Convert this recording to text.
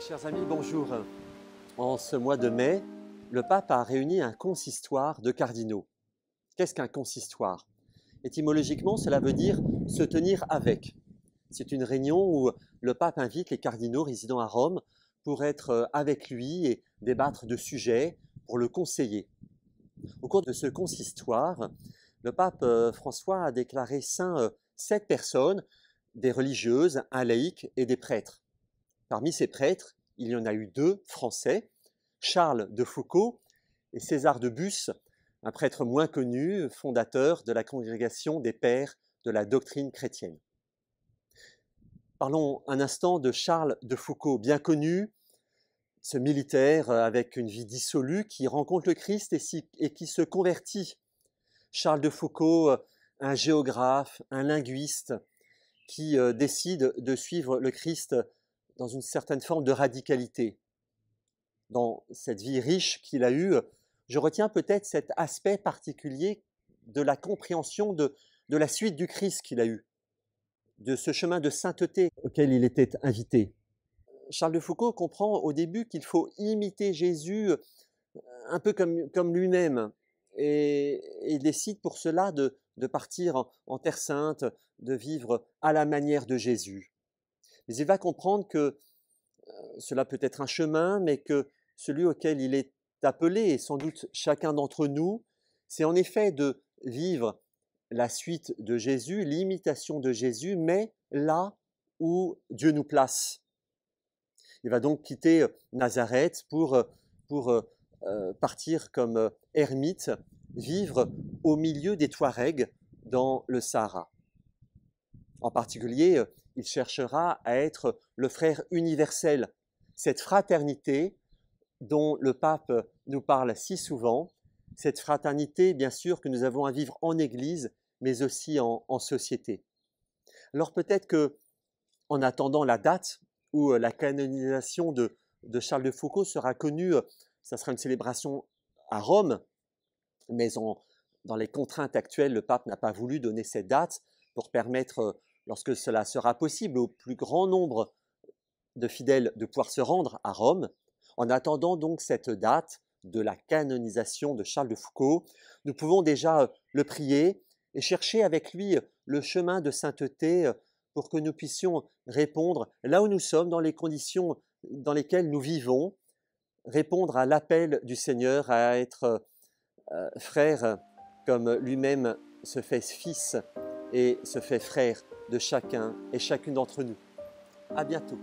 Chers amis, bonjour. En ce mois de mai, le pape a réuni un consistoire de cardinaux. Qu'est-ce qu'un consistoire Étymologiquement, cela veut dire se tenir avec. C'est une réunion où le pape invite les cardinaux résidant à Rome pour être avec lui et débattre de sujets pour le conseiller. Au cours de ce consistoire, le pape euh, François a déclaré saint euh, sept personnes, des religieuses, un laïc et des prêtres. Parmi ces prêtres, il y en a eu deux français, Charles de Foucault et César de Busse, un prêtre moins connu, fondateur de la congrégation des pères de la doctrine chrétienne. Parlons un instant de Charles de Foucault, bien connu, ce militaire euh, avec une vie dissolue qui rencontre le Christ et, qui se convertit. Charles de Foucault, euh, un géographe, un linguiste, qui euh, décide de suivre le Christ dans une certaine forme de radicalité dans cette vie riche qu'il a eue. Je retiens peut-être cet aspect particulier de la compréhension de, la suite du Christ qu'il a eue, de ce chemin de sainteté auquel il était invité. Charles de Foucault comprend au début qu'il faut imiter Jésus euh, un peu comme, lui-même, et, il décide pour cela de, partir en, Terre Sainte, de vivre à la manière de Jésus. Mais il va comprendre que euh, cela peut être un chemin, mais que celui auquel il est appelé, et sans doute chacun d'entre nous, c'est en effet de vivre la suite de Jésus, l'imitation de Jésus, mais là où Dieu nous place. Il va donc quitter euh, Nazareth pour, euh, partir comme ermite, vivre au milieu des Touaregs dans le Sahara. En particulier, euh, il cherchera à être le frère universel, cette fraternité dont le pape nous parle si souvent, cette fraternité bien sûr que nous avons à vivre en Église, mais aussi en, société. Alors peut-être que, en attendant la date où euh, la canonisation de, Charles de Foucault sera connue, euh, ça sera une célébration à Rome, mais dans les contraintes actuelles, le pape n'a pas voulu donner cette date pour permettre lorsque cela sera possible au plus grand nombre de fidèles de pouvoir se rendre à Rome. En attendant donc cette date de la canonisation de Charles de Foucault, nous pouvons déjà euh, le prier et chercher avec lui euh, le chemin de sainteté euh, pour que nous puissions répondre là où nous sommes, dans les conditions dans lesquelles nous vivons, répondre à l'appel du Seigneur à être frère comme lui-même se fait fils et se fait frère de chacun et chacune d'entre nous. À bientôt.